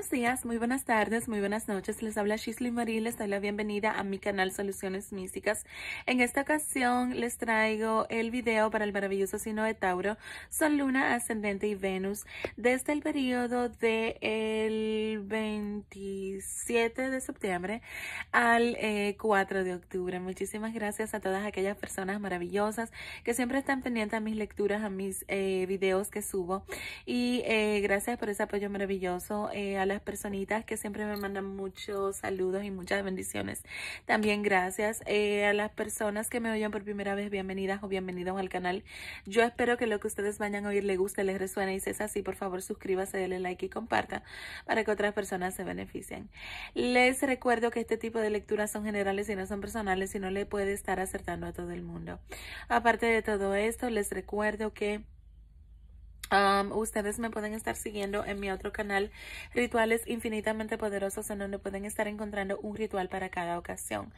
buenos días, muy buenas tardes, muy buenas noches. Les habla Shisley Marie, les doy la bienvenida a mi canal Soluciones Místicas. En esta ocasión les traigo el video para el maravilloso signo de Tauro, Sol, Luna, Ascendente y Venus, desde el periodo de el 27 de septiembre al 4 eh, de octubre. Muchísimas gracias a todas aquellas personas maravillosas que siempre están pendientes a mis lecturas, a mis eh, videos que subo y eh, gracias por ese apoyo maravilloso a las personitas que siempre me mandan muchos saludos y muchas bendiciones. También gracias eh, a las personas que me oyen por primera vez, bienvenidas o bienvenidos al canal. Yo espero que lo que ustedes vayan a oír les guste, les resuene y si es así, por favor suscríbase, denle like y compartan para que otras personas se beneficien. Les recuerdo que este tipo de lecturas son generales y no son personales y no le puede estar acertando a todo el mundo. Aparte de todo esto, les recuerdo que ustedes me pueden estar siguiendo en mi otro canal, Rituales Infinitamente Poderosos, en donde pueden estar encontrando un ritual para cada ocasión.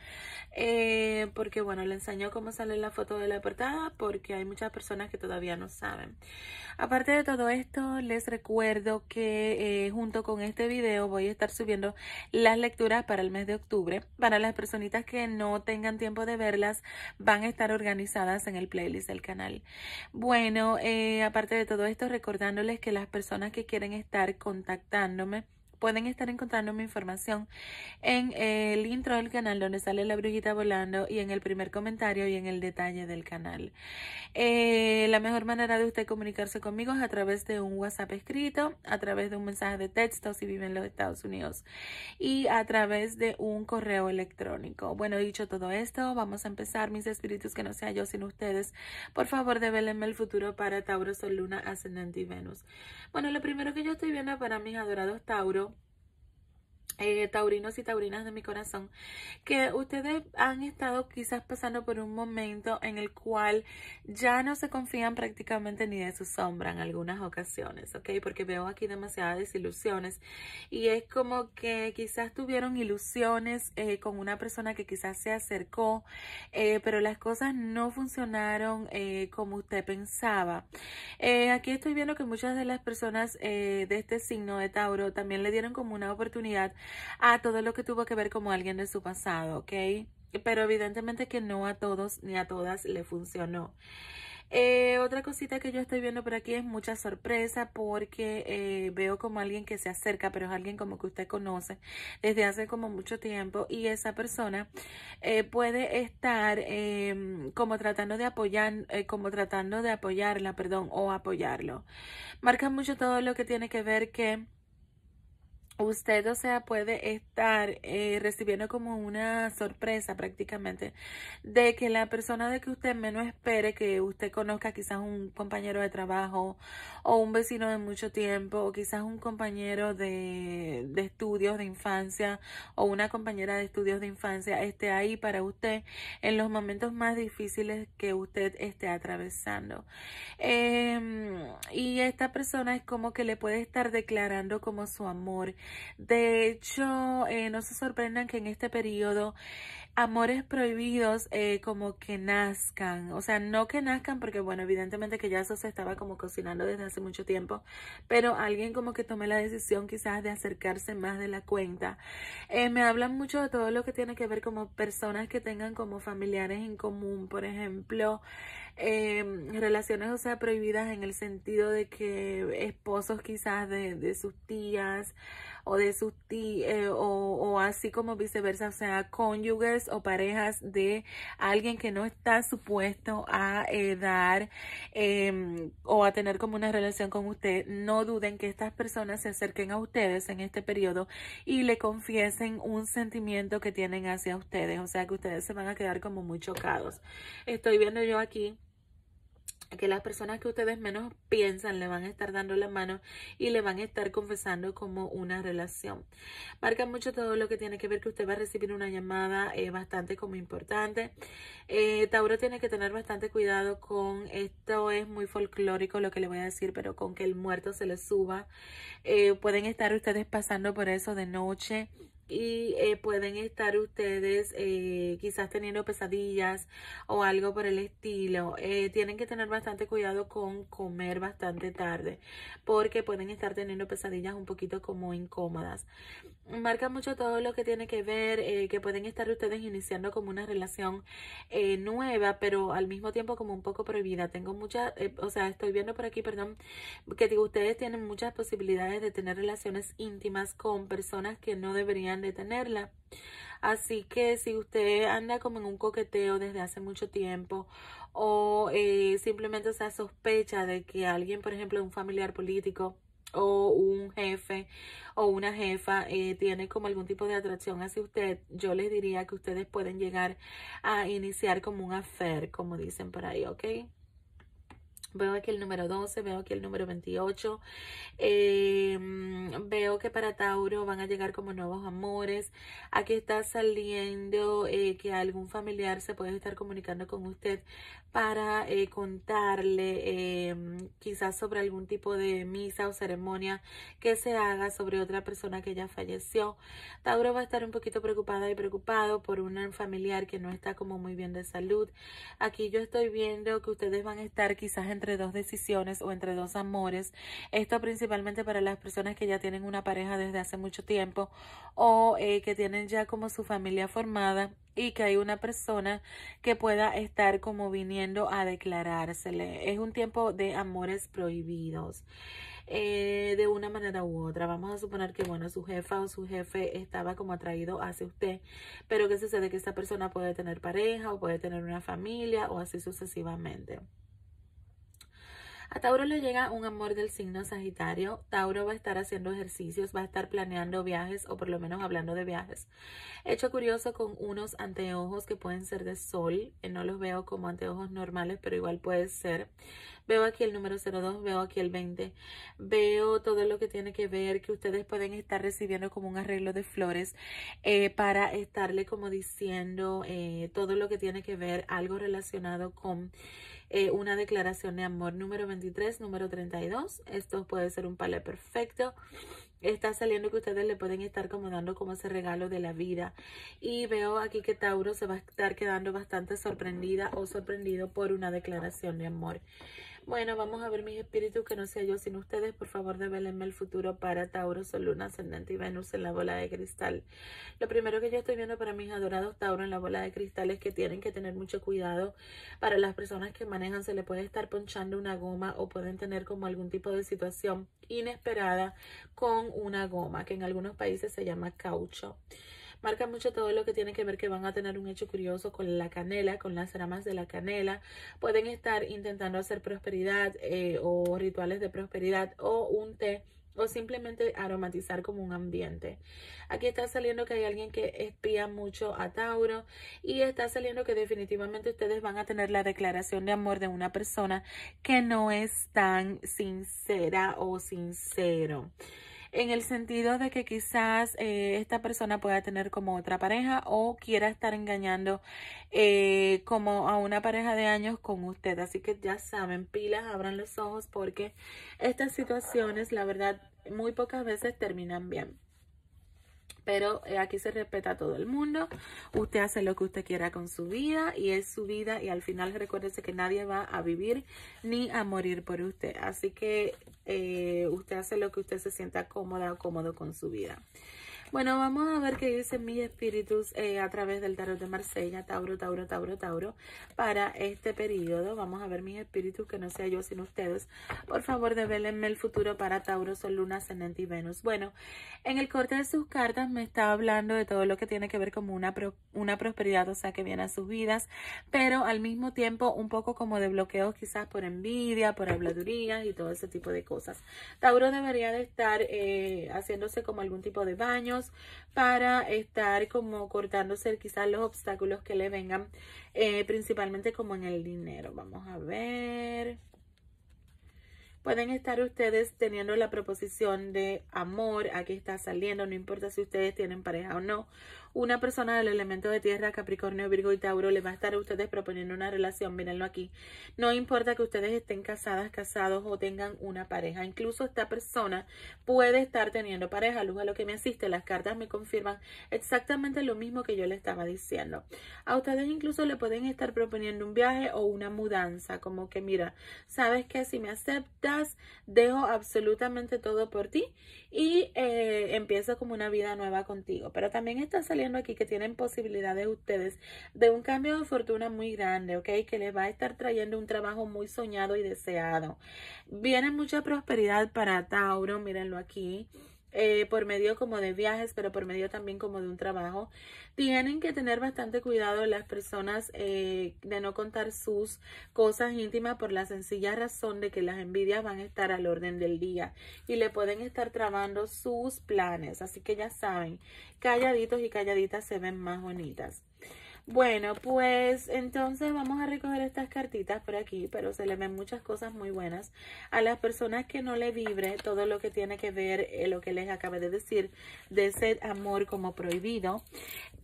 Eh, porque bueno, les enseño cómo sale la foto de la portada, porque hay muchas personas que todavía no saben. Aparte de todo esto, les recuerdo que eh, junto con este video voy a estar subiendo las lecturas para el mes de octubre. Para las personitas que no tengan tiempo de verlas, van a estar organizadas en el playlist del canal. Bueno, eh, aparte de todo esto, recordándoles que las personas que quieren estar contactándome pueden estar encontrando mi información en el intro del canal donde sale la brujita volando y en el primer comentario y en el detalle del canal. Eh, la mejor manera de usted comunicarse conmigo es a través de un WhatsApp escrito, a través de un mensaje de texto si vive en los Estados Unidos y a través de un correo electrónico. Bueno, dicho todo esto, vamos a empezar mis espíritus que no sea yo sin ustedes. Por favor, develenme el futuro para Tauro, Sol, Luna, Ascendente y Venus. Bueno, lo primero que yo estoy viendo para mis adorados Tauro eh, taurinos y taurinas de mi corazón, que ustedes han estado quizás pasando por un momento en el cual ya no se confían prácticamente ni de su sombra en algunas ocasiones, ¿ok? Porque veo aquí demasiadas desilusiones y es como que quizás tuvieron ilusiones eh, con una persona que quizás se acercó, eh, pero las cosas no funcionaron como usted pensaba. aquí estoy viendo que muchas de las personas de este signo de Tauro también le dieron como una oportunidad a todo lo que tuvo que ver como alguien de su pasado, ¿ok? Pero evidentemente que no a todos ni a todas le funcionó. Eh, otra cosita que yo estoy viendo por aquí es mucha sorpresa porque eh, veo como alguien que se acerca, pero es alguien como que usted conoce desde hace como mucho tiempo y esa persona eh, puede estar em, como tratando de apoyar, como tratando de apoyarla, perdón, o apoyarlo. Marca mucho todo lo que tiene que ver que usted, o sea, puede estar eh, recibiendo como una sorpresa prácticamente de que la persona de que usted menos espere que usted conozca, quizás un compañero de trabajo o un vecino de mucho tiempo o quizás un compañero de, estudios de infancia o una compañera de estudios de infancia esté ahí para usted en los momentos más difíciles que usted esté atravesando. Em, y esta persona es como que le puede estar declarando como su amor de hecho, eh, no se sorprendan que en este periodo amores prohibidos eh, como que nazcan, o sea, no que nazcan porque bueno, evidentemente que ya eso se estaba como cocinando desde hace mucho tiempo, pero alguien como que tome la decisión quizás de acercarse más de la cuenta. Eh, me hablan mucho de todo lo que tiene que ver como personas que tengan como familiares en común, por ejemplo, em, relaciones o sea prohibidas en el sentido de que esposos quizás de, sus tías o de sus tías eh, o, o así como viceversa, o sea, cónyuges o parejas de alguien que no está supuesto a eh, dar em, o a tener como una relación con usted, no duden que estas personas se acerquen a ustedes en este periodo y le confiesen un sentimiento que tienen hacia ustedes. O sea que ustedes se van a quedar como muy chocados. Estoy viendo yo aquí que las personas que ustedes menos piensan le van a estar dando la mano y le van a estar confesando como una relación. Marca mucho todo lo que tiene que ver que usted va a recibir una llamada eh, bastante como importante. Eh, Tauro tiene que tener bastante cuidado con esto, es muy folclórico lo que le voy a decir, pero con que el muerto se le suba. Eh, pueden estar ustedes pasando por eso de noche y eh, pueden estar ustedes eh, quizás teniendo pesadillas o algo por el estilo. Eh, tienen que tener bastante cuidado con comer bastante tarde porque pueden estar teniendo pesadillas un poquito como incómodas. Marca mucho todo lo que tiene que ver, que pueden estar ustedes iniciando como una relación nueva, pero al mismo tiempo como un poco prohibida. Tengo muchas, o sea, estoy viendo por aquí, perdón, que digo, ustedes tienen muchas posibilidades de tener relaciones íntimas con personas que no deberían detenerla. tenerla. Así que si usted anda como en un coqueteo desde hace mucho tiempo o eh, simplemente se sospecha de que alguien, por ejemplo, un familiar político o un jefe o una jefa eh, tiene como algún tipo de atracción hacia usted, yo les diría que ustedes pueden llegar a iniciar como un affair, como dicen por ahí, ¿ok? Veo aquí el número 12, veo aquí el número 28. Em, veo que para Tauro van a llegar como nuevos amores. Aquí está saliendo eh, que algún familiar se puede estar comunicando con usted para eh, contarle em, quizás sobre algún tipo de misa o ceremonia que se haga sobre otra persona que ya falleció. Tauro va a estar un poquito preocupada y preocupado por un familiar que no está como muy bien de salud. Aquí yo estoy viendo que ustedes van a estar quizás en entre dos decisiones o entre dos amores. Esto principalmente para las personas que ya tienen una pareja desde hace mucho tiempo o eh, que tienen ya como su familia formada y que hay una persona que pueda estar como viniendo a declarársele. Es un tiempo de amores prohibidos. Eh, de una manera u otra. Vamos a suponer que, bueno, su jefa o su jefe estaba como atraído hacia usted, pero ¿qué sucede? Que esta persona puede tener pareja o puede tener una familia o así sucesivamente. A Tauro le llega un amor del signo Sagitario. Tauro va a estar haciendo ejercicios, va a estar planeando viajes o por lo menos hablando de viajes. Hecho curioso con unos anteojos que pueden ser de sol. Eh, no los veo como anteojos normales, pero igual puede ser. Veo aquí el número 02, veo aquí el 20. Veo todo lo que tiene que ver que ustedes pueden estar recibiendo como un arreglo de flores eh, para estarle como diciendo eh, todo lo que tiene que ver algo relacionado con eh, una declaración de amor número 23, número 32. Esto puede ser un palé perfecto. Está saliendo que ustedes le pueden estar como dando como ese regalo de la vida. Y veo aquí que Tauro se va a estar quedando bastante sorprendida o sorprendido por una declaración de amor. Bueno, vamos a ver mis espíritus, que no sea yo sin ustedes. Por favor, develenme el futuro para Tauro, Sol, Luna, Ascendente y Venus en la bola de cristal. Lo primero que yo estoy viendo para mis adorados Tauro en la bola de cristal es que tienen que tener mucho cuidado. Para las personas que manejan se le puede estar ponchando una goma o pueden tener como algún tipo de situación inesperada con una goma, que en algunos países se llama caucho. Marca mucho todo lo que tiene que ver que van a tener un hecho curioso con la canela, con las ramas de la canela. Pueden estar intentando hacer prosperidad eh, o rituales de prosperidad o un té o simplemente aromatizar como un ambiente. Aquí está saliendo que hay alguien que espía mucho a Tauro y está saliendo que definitivamente ustedes van a tener la declaración de amor de una persona que no es tan sincera o sincero en el sentido de que quizás eh, esta persona pueda tener como otra pareja o quiera estar engañando eh, como a una pareja de años con usted. Así que ya saben, pilas, abran los ojos porque estas situaciones, la verdad, muy pocas veces terminan bien. Pero eh, aquí se respeta a todo el mundo. Usted hace lo que usted quiera con su vida y es su vida. Y al final recuérdese que nadie va a vivir ni a morir por usted. Así que eh, usted hace lo que usted se sienta cómoda o cómodo con su vida. Bueno, vamos a ver qué dicen mis espíritus eh, a través del tarot de Marsella, Tauro, Tauro, Tauro, Tauro, para este periodo. Vamos a ver mis espíritus, que no sea yo sino ustedes. Por favor, develenme el futuro para Tauro, Sol, Luna, Ascendente y Venus. Bueno, en el corte de sus cartas me está hablando de todo lo que tiene que ver como una, una prosperidad, o sea, que viene a sus vidas, pero al mismo tiempo un poco como de bloqueos quizás por envidia, por habladurías y todo ese tipo de cosas. Tauro debería de estar eh, haciéndose como algún tipo de baño para estar como cortándose quizás los obstáculos que le vengan, eh, principalmente como en el dinero. Vamos a ver pueden estar ustedes teniendo la proposición de amor, aquí está saliendo, no importa si ustedes tienen pareja o no. Una persona del elemento de tierra, Capricornio, Virgo y Tauro le va a estar a ustedes proponiendo una relación, mírenlo aquí. No importa que ustedes estén casadas, casados o tengan una pareja, incluso esta persona puede estar teniendo pareja, luz a lo que me asiste, las cartas me confirman exactamente lo mismo que yo le estaba diciendo. A ustedes incluso le pueden estar proponiendo un viaje o una mudanza, como que mira, ¿sabes qué? Si me acepta dejo absolutamente todo por ti y eh, empiezo como una vida nueva contigo. Pero también está saliendo aquí que tienen posibilidades ustedes de un cambio de fortuna muy grande, ¿ok? Que les va a estar trayendo un trabajo muy soñado y deseado. Viene mucha prosperidad para Tauro, mírenlo aquí. Eh, por medio como de viajes, pero por medio también como de un trabajo. Tienen que tener bastante cuidado las personas eh, de no contar sus cosas íntimas por la sencilla razón de que las envidias van a estar al orden del día y le pueden estar trabando sus planes. Así que ya saben, calladitos y calladitas se ven más bonitas. Bueno, pues entonces vamos a recoger estas cartitas por aquí, pero se le ven muchas cosas muy buenas. A las personas que no le vibre todo lo que tiene que ver, eh, lo que les acabé de decir, de ese amor como prohibido,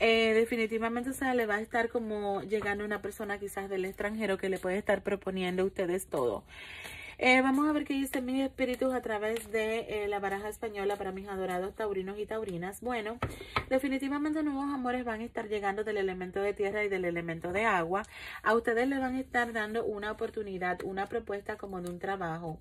eh, definitivamente se le va a estar como llegando una persona quizás del extranjero que le puede estar proponiendo a ustedes todo. Eh, vamos a ver qué dice mis espíritus a través de eh, la baraja española para mis adorados taurinos y taurinas. Bueno, definitivamente nuevos amores van a estar llegando del elemento de tierra y del elemento de agua. A ustedes les van a estar dando una oportunidad, una propuesta como de un trabajo.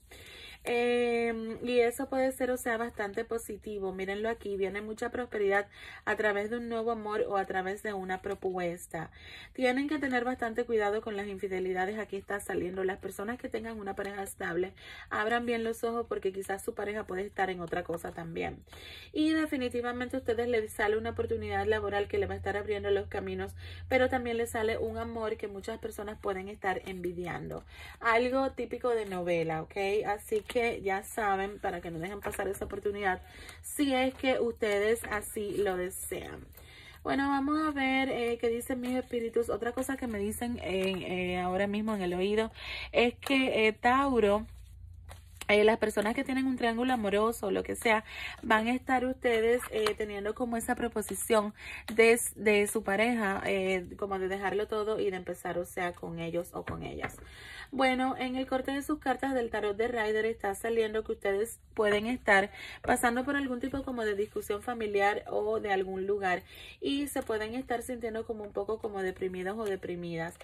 Em, y eso puede ser, o sea, bastante positivo. Mírenlo aquí, viene mucha prosperidad a través de un nuevo amor o a través de una propuesta. Tienen que tener bastante cuidado con las infidelidades. Aquí está saliendo. Las personas que tengan una pareja estable, abran bien los ojos porque quizás su pareja puede estar en otra cosa también. Y definitivamente a ustedes les sale una oportunidad laboral que le va a estar abriendo los caminos, pero también les sale un amor que muchas personas pueden estar envidiando. Algo típico de novela, ¿ok? Así que ya saben, para que no dejen pasar esa oportunidad, si es que ustedes así lo desean. Bueno, vamos a ver eh, qué dicen mis espíritus. Otra cosa que me dicen eh, eh, ahora mismo en el oído es que Tauro eh, las personas que tienen un triángulo amoroso o lo que sea, van a estar ustedes eh, teniendo como esa proposición de, su pareja, eh, como de dejarlo todo y de empezar, o sea, con ellos o con ellas. Bueno, en el corte de sus cartas del tarot de Rider está saliendo que ustedes pueden estar pasando por algún tipo como de discusión familiar o de algún lugar y se pueden estar sintiendo como un poco como deprimidos o deprimidas.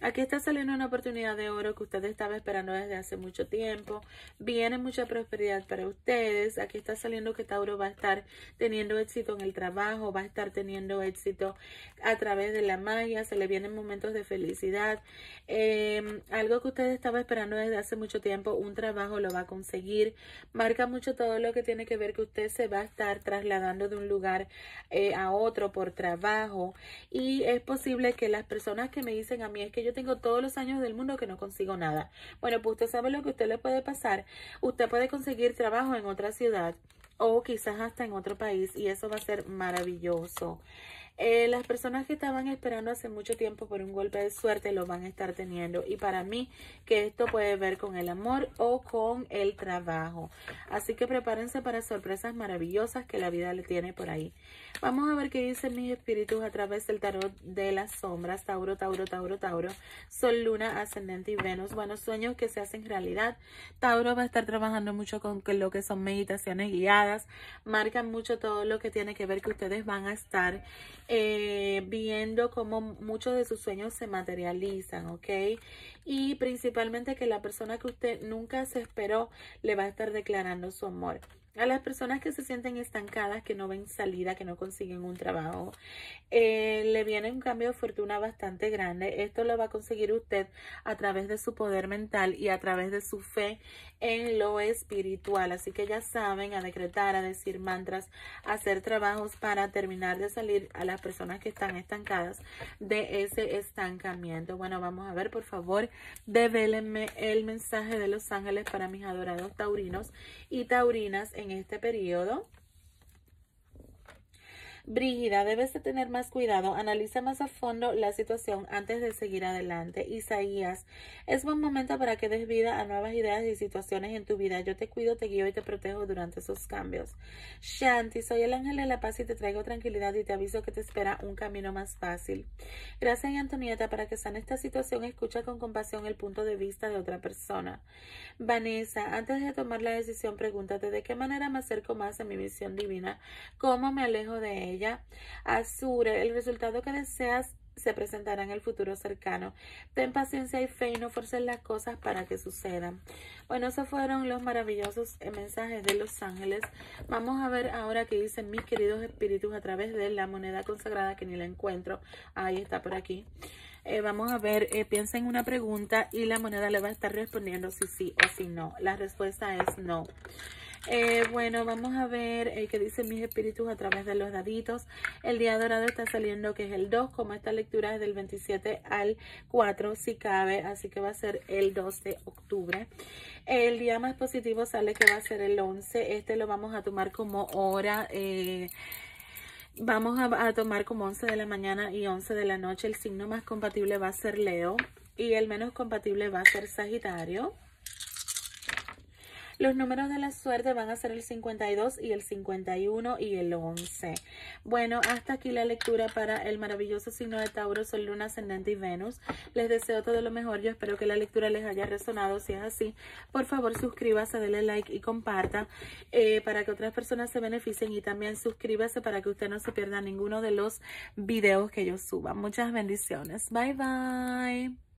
Aquí está saliendo una oportunidad de oro que usted estaba esperando desde hace mucho tiempo. Viene mucha prosperidad para ustedes. Aquí está saliendo que Tauro va a estar teniendo éxito en el trabajo, va a estar teniendo éxito a través de la magia. Se le vienen momentos de felicidad. Em, algo que usted estaba esperando desde hace mucho tiempo, un trabajo lo va a conseguir. Marca mucho todo lo que tiene que ver que usted se va a estar trasladando de un lugar eh, a otro por trabajo. Y es posible que las personas que me dicen a mí es que yo tengo todos los años del mundo que no consigo nada. Bueno, pues usted sabe lo que a usted le puede pasar. Usted puede conseguir trabajo en otra ciudad o quizás hasta en otro país y eso va a ser maravilloso. Eh, las personas que estaban esperando hace mucho tiempo por un golpe de suerte lo van a estar teniendo. Y para mí que esto puede ver con el amor o con el trabajo. Así que prepárense para sorpresas maravillosas que la vida le tiene por ahí. Vamos a ver qué dicen mis espíritus a través del tarot de las sombras. Tauro, Tauro, Tauro, Tauro. Sol, Luna, Ascendente y Venus. Buenos sueños que se hacen realidad. Tauro va a estar trabajando mucho con lo que son meditaciones guiadas. Marcan mucho todo lo que tiene que ver que ustedes van a estar eh, viendo cómo muchos de sus sueños se materializan, ¿ok? Y principalmente que la persona que usted nunca se esperó le va a estar declarando su amor a las personas que se sienten estancadas, que no ven salida, que no consiguen un trabajo, eh, le viene un cambio de fortuna bastante grande. Esto lo va a conseguir usted a través de su poder mental y a través de su fe en lo espiritual. Así que ya saben, a decretar, a decir mantras, a hacer trabajos para terminar de salir a las personas que están estancadas de ese estancamiento. Bueno, vamos a ver, por favor, devélenme el mensaje de los ángeles para mis adorados taurinos y taurinas en este periodo. Brígida, debes de tener más cuidado, analiza más a fondo la situación antes de seguir adelante. Isaías, es buen momento para que des vida a nuevas ideas y situaciones en tu vida. Yo te cuido, te guío y te protejo durante esos cambios. Shanti, soy el ángel de la paz y te traigo tranquilidad y te aviso que te espera un camino más fácil. Gracias, Antonieta, para que en esta situación, escucha con compasión el punto de vista de otra persona. Vanessa, antes de tomar la decisión, pregúntate de qué manera me acerco más a mi visión divina, cómo me alejo de ella ella. Azure, el resultado que deseas se presentará en el futuro cercano. Ten paciencia y fe y no forces las cosas para que sucedan. Bueno, esos fueron los maravillosos eh, mensajes de los ángeles. Vamos a ver ahora qué dicen mis queridos espíritus a través de la moneda consagrada que ni la encuentro. Ahí está por aquí. Eh, vamos a ver, eh, piensa en una pregunta y la moneda le va a estar respondiendo si sí o si no. La respuesta es no. Eh, bueno, vamos a ver eh, qué dicen mis espíritus a través de los daditos. El día dorado está saliendo que es el 2, como esta lectura es del 27 al 4, si cabe, así que va a ser el 2 de octubre. El día más positivo sale que va a ser el 11, este lo vamos a tomar como hora... Eh, vamos a tomar como 11 de la mañana y 11 de la noche. El signo más compatible va a ser Leo y el menos compatible va a ser Sagitario. Los números de la suerte van a ser el 52 y el 51 y el 11. Bueno, hasta aquí la lectura para el maravilloso signo de Tauro, Sol, Luna, Ascendente y Venus. Les deseo todo lo mejor. Yo espero que la lectura les haya resonado. Si es así, por favor suscríbase, denle like y comparta eh, para que otras personas se beneficien y también suscríbase para que usted no se pierda ninguno de los videos que yo suba. Muchas bendiciones. Bye, bye.